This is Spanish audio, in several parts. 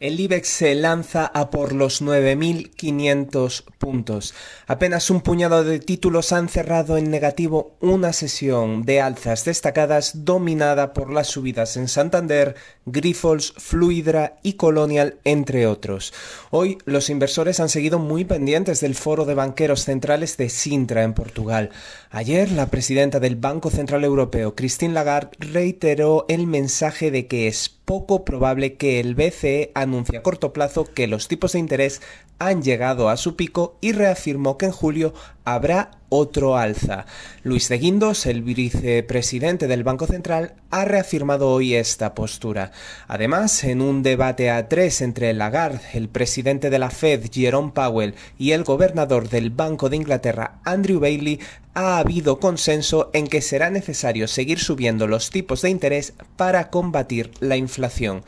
El IBEX se lanza a por los 9.500 puntos. Apenas un puñado de títulos han cerrado en negativo una sesión de alzas destacadas dominada por las subidas en Santander, Grifols, Fluidra y Colonial, entre otros. Hoy los inversores han seguido muy pendientes del foro de banqueros centrales de Sintra, en Portugal. Ayer la presidenta del Banco Central Europeo, Christine Lagarde, reiteró el mensaje de que es poco probable que el BCE anuncie a corto plazo que los tipos de interés han llegado a su pico y reafirmó que en julio habrá otro alza. Luis de Guindos, el vicepresidente del Banco Central, ha reafirmado hoy esta postura. Además, en un debate a tres entre Lagarde, el presidente de la Fed, Jerome Powell, y el gobernador del Banco de Inglaterra, Andrew Bailey, ha habido consenso en que será necesario seguir subiendo los tipos de interés para combatir la inflación.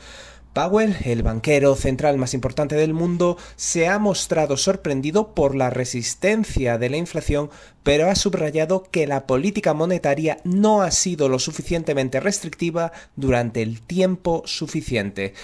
Powell, el banquero central más importante del mundo, se ha mostrado sorprendido por la resistencia de la inflación, pero ha subrayado que la política monetaria no ha sido lo suficientemente restrictiva durante el tiempo suficiente.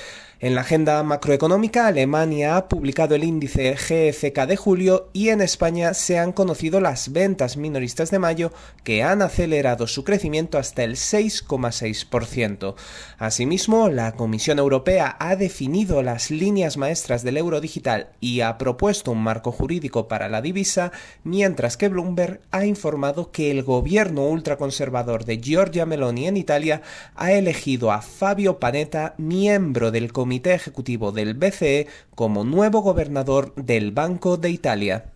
En la agenda macroeconómica, Alemania ha publicado el índice GFK e de julio y en España se han conocido las ventas minoristas de mayo que han acelerado su crecimiento hasta el 6,6%. Asimismo, la Comisión Europea ha definido las líneas maestras del euro digital y ha propuesto un marco jurídico para la divisa, mientras que Bloomberg ha informado que el gobierno ultraconservador de Giorgia Meloni en Italia ha elegido a Fabio Panetta miembro del Comité Comité Ejecutivo del BCE como nuevo gobernador del Banco de Italia.